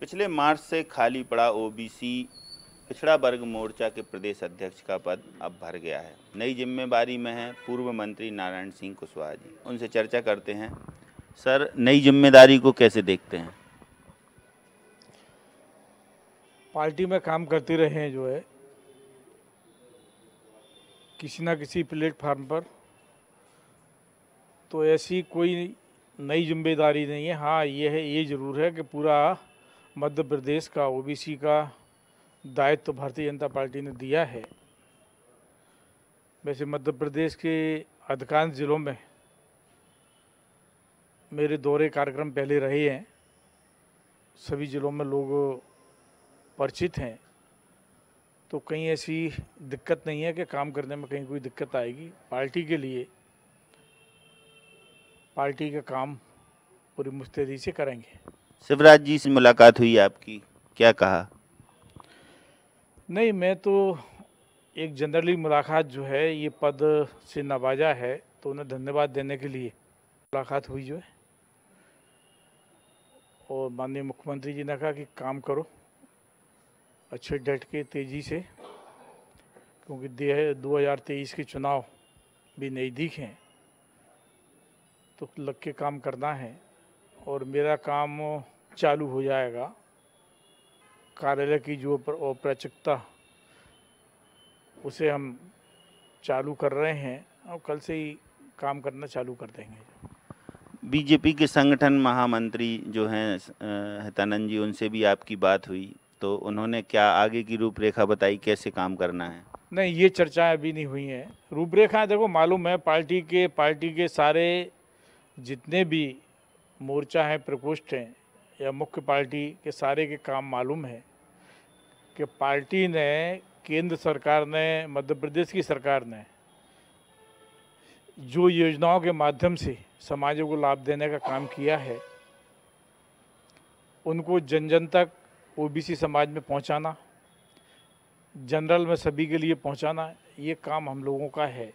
पिछले मार्च से खाली पड़ा ओबीसी पिछड़ा वर्ग मोर्चा के प्रदेश अध्यक्ष का पद अब भर गया है नई जिम्मेदारी में है पूर्व मंत्री नारायण सिंह कुशवाहा जी उनसे चर्चा करते हैं सर नई जिम्मेदारी को कैसे देखते हैं पार्टी में काम करते रहे हैं जो है किसी ना किसी प्लेटफार्म पर तो ऐसी कोई नई जिम्मेदारी नहीं है हाँ ये है ये ज़रूर है कि पूरा मध्य प्रदेश का ओबीसी का दायित्व तो भारतीय जनता पार्टी ने दिया है वैसे मध्य प्रदेश के अधिकांश ज़िलों में मेरे दौरे कार्यक्रम पहले रहे हैं सभी ज़िलों में लोग परिचित हैं तो कहीं ऐसी दिक्कत नहीं है कि काम करने में कहीं कोई दिक्कत आएगी पार्टी के लिए पार्टी का काम पूरी मुस्तैदी से करेंगे शिवराज जी से मुलाकात हुई आपकी क्या कहा नहीं मैं तो एक जनरली मुलाकात जो है ये पद से नवाजा है तो उन्हें धन्यवाद देने के लिए मुलाकात हुई जो है और माननीय मुख्यमंत्री जी ने कहा कि काम करो अच्छे डट के तेज़ी से क्योंकि दो हज़ार तेईस के चुनाव भी नज़दीक हैं तो लग के काम करना है और मेरा काम चालू हो जाएगा कार्यालय की जो औपचारिकता उसे हम चालू कर रहे हैं और कल से ही काम करना चालू कर देंगे बीजेपी के संगठन महामंत्री जो हैं हितानंद जी उनसे भी आपकी बात हुई तो उन्होंने क्या आगे की रूपरेखा बताई कैसे काम करना है नहीं ये चर्चाएं अभी नहीं हुई हैं रूपरेखाएँ देखो मालूम है पार्टी के पार्टी के सारे जितने भी मोर्चा हैं प्रकोष्ठ हैं या मुख्य पार्टी के सारे के काम मालूम है कि पार्टी ने केंद्र सरकार ने मध्य प्रदेश की सरकार ने जो योजनाओं के माध्यम से समाजों को लाभ देने का काम किया है उनको जन जन तक ओबीसी समाज में पहुंचाना जनरल में सभी के लिए पहुंचाना ये काम हम लोगों का है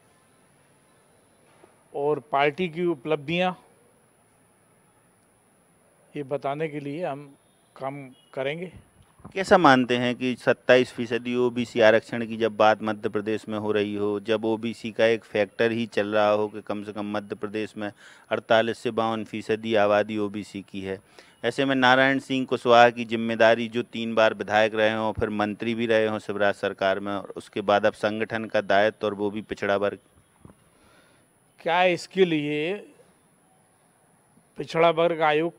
और पार्टी की उपलब्धियां ये बताने के लिए हम काम करेंगे कैसा मानते हैं कि 27 फीसदी ओ आरक्षण की जब बात मध्य प्रदेश में हो रही हो जब ओ का एक फैक्टर ही चल रहा हो कि कम से कम मध्य प्रदेश में 48 से बावन फीसदी आबादी ओ की है ऐसे में नारायण सिंह कुशवाहा की जिम्मेदारी जो तीन बार विधायक रहे हों फिर मंत्री भी रहे हों शिवराज सरकार में और उसके बाद अब संगठन का दायित्व और वो भी पिछड़ा वर्ग क्या इसके लिए पिछड़ा वर्ग आयोग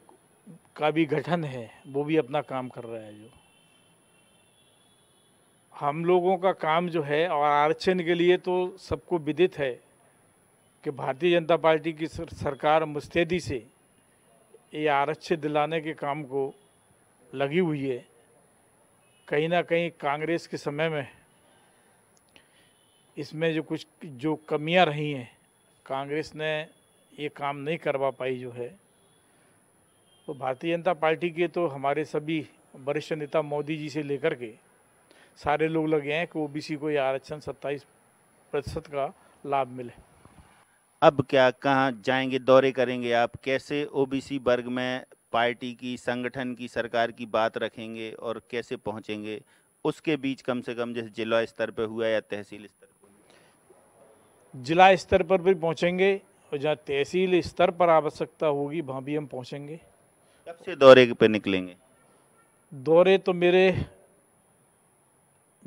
का भी गठन है वो भी अपना काम कर रहा है जो हम लोगों का काम जो है और आरक्षण के लिए तो सबको विदित है कि भारतीय जनता पार्टी की सरकार मुस्तैदी से ये आरक्षण दिलाने के काम को लगी हुई है कहीं ना कहीं कांग्रेस के समय में इसमें जो कुछ जो कमियां रही हैं कांग्रेस ने ये काम नहीं करवा पाई जो है तो भारतीय जनता पार्टी के तो हमारे सभी वरिष्ठ नेता मोदी जी से लेकर के सारे लोग लगे हैं कि ओबीसी को यह आरक्षण सत्ताईस प्रतिशत का लाभ मिले अब क्या कहाँ जाएंगे दौरे करेंगे आप कैसे ओबीसी वर्ग में पार्टी की संगठन की सरकार की बात रखेंगे और कैसे पहुँचेंगे उसके बीच कम से कम जैसे जिला स्तर पर हुआ या तहसील स्तर पर जिला स्तर पर भी पहुँचेंगे और जहाँ तहसील स्तर पर आवश्यकता होगी वहाँ भी हम पहुँचेंगे कब से दौरे पे निकलेंगे दौरे तो मेरे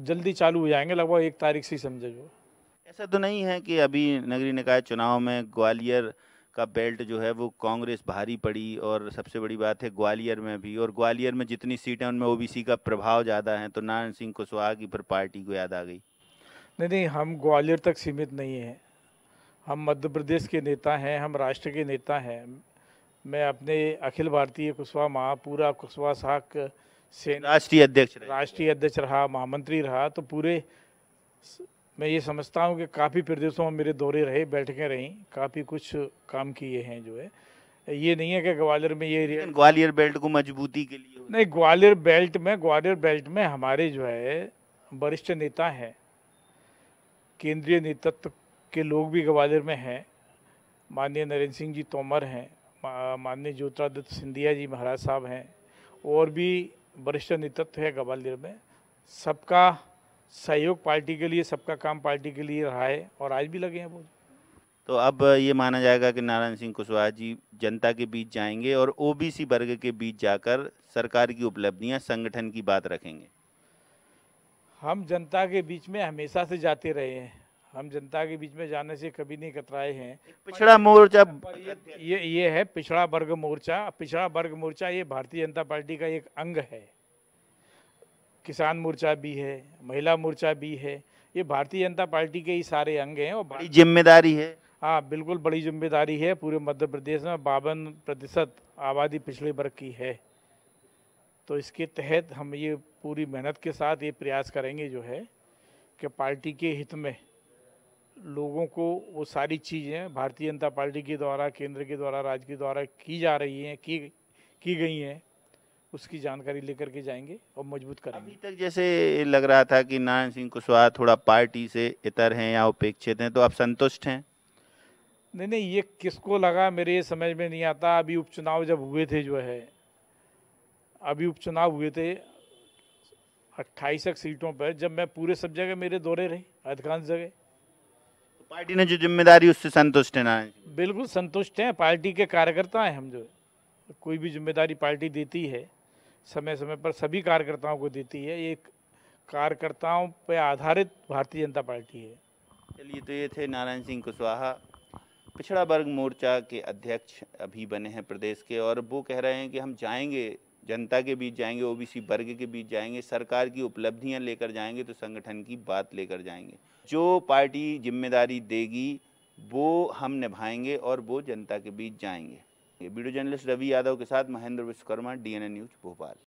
जल्दी चालू हो जाएंगे लगभग एक तारीख से समझे जो ऐसा तो नहीं है कि अभी नगरीय निकाय चुनाव में ग्वालियर का बेल्ट जो है वो कांग्रेस भारी पड़ी और सबसे बड़ी बात है ग्वालियर में भी और ग्वालियर में जितनी सीटें उनमें ओबीसी का प्रभाव ज़्यादा है तो नारायण सिंह कुशवाहा की फिर पार्टी को याद आ गई नहीं नहीं हम ग्वालियर तक सीमित नहीं हैं हम मध्य प्रदेश के नेता हैं हम राष्ट्र के नेता हैं मैं अपने अखिल भारतीय कुशवा पूरा कुशवा साहक से राष्ट्रीय अध्यक्ष राष्ट्रीय अध्यक्ष रहा महामंत्री रहा तो पूरे मैं ये समझता हूँ कि काफ़ी प्रदेशों में मेरे दौरे रहे बैठकें रहीं काफ़ी कुछ काम किए हैं जो है ये नहीं है कि ग्वालियर में ये ग्वालियर बेल्ट को मजबूती के लिए नहीं ग्वालियर बेल्ट में ग्वालियर बेल्ट में हमारे जो है वरिष्ठ नेता हैं केंद्रीय नेतृत्व के लोग भी ग्वालियर में हैं माननीय नरेंद्र सिंह जी तोमर हैं माननीय ज्योतिरादित्य सिंधिया जी महाराज साहब हैं और भी वरिष्ठ नेतृत्व है ग्वालियर में सबका सहयोग पार्टी के लिए सबका काम पार्टी के लिए रहा है और आज भी लगे हैं वो तो अब ये माना जाएगा कि नारायण सिंह कुशवाहा जी जनता के बीच जाएंगे और ओबीसी वर्ग के बीच जाकर सरकार की उपलब्धियां संगठन की बात रखेंगे हम जनता के बीच में हमेशा से जाते रहे हैं हम जनता के बीच में जाने से कभी नहीं कतराए हैं पिछड़ा मोर्चा ये ये है पिछड़ा वर्ग मोर्चा पिछड़ा वर्ग मोर्चा ये भारतीय जनता पार्टी का एक अंग है किसान मोर्चा भी है महिला मोर्चा भी है ये भारतीय जनता पार्टी के ही सारे अंग हैं और बड़ी जिम्मेदारी है हाँ बिल्कुल बड़ी जिम्मेदारी है पूरे मध्य प्रदेश में बावन प्रतिशत आबादी पिछड़े वर्ग की है तो इसके तहत हम ये पूरी मेहनत के साथ ये प्रयास करेंगे जो है कि पार्टी के हित में लोगों को वो सारी चीज़ें भारतीय जनता पार्टी के द्वारा केंद्र के द्वारा राज्य के द्वारा की जा रही हैं की की गई हैं उसकी जानकारी लेकर के जाएंगे और मजबूत करेंगे अभी तक जैसे लग रहा था कि नारायण सिंह कुशवाहा थोड़ा पार्टी से इतर हैं या उपेक्षित हैं तो आप संतुष्ट हैं नहीं नहीं ये किसको लगा मेरे ये समझ में नहीं आता अभी उपचुनाव जब हुए थे जो है अभी उपचुनाव हुए थे अट्ठाईस सीटों पर जब मैं पूरे सब जगह मेरे दौरे रहे अधिकांश जगह पार्टी ने जो जिम्मेदारी उससे संतुष्ट है ना बिल्कुल संतुष्ट हैं पार्टी के कार्यकर्ता हैं हम जो कोई भी जिम्मेदारी पार्टी देती है समय समय पर सभी कार्यकर्ताओं को देती है एक कार्यकर्ताओं पर आधारित भारतीय जनता पार्टी है चलिए तो ये थे नारायण सिंह कुशवाहा पिछड़ा वर्ग मोर्चा के अध्यक्ष अभी बने हैं प्रदेश के और वो कह रहे हैं कि हम जाएंगे जनता के बीच जाएंगे ओबीसी वर्ग के बीच जाएंगे सरकार की उपलब्धियां लेकर जाएंगे तो संगठन की बात लेकर जाएंगे जो पार्टी जिम्मेदारी देगी वो हम निभाएंगे और वो जनता के बीच जाएंगे वीडियो जर्नलिस्ट रवि यादव के साथ महेंद्र विश्वकर्मा डीएनए न्यूज भोपाल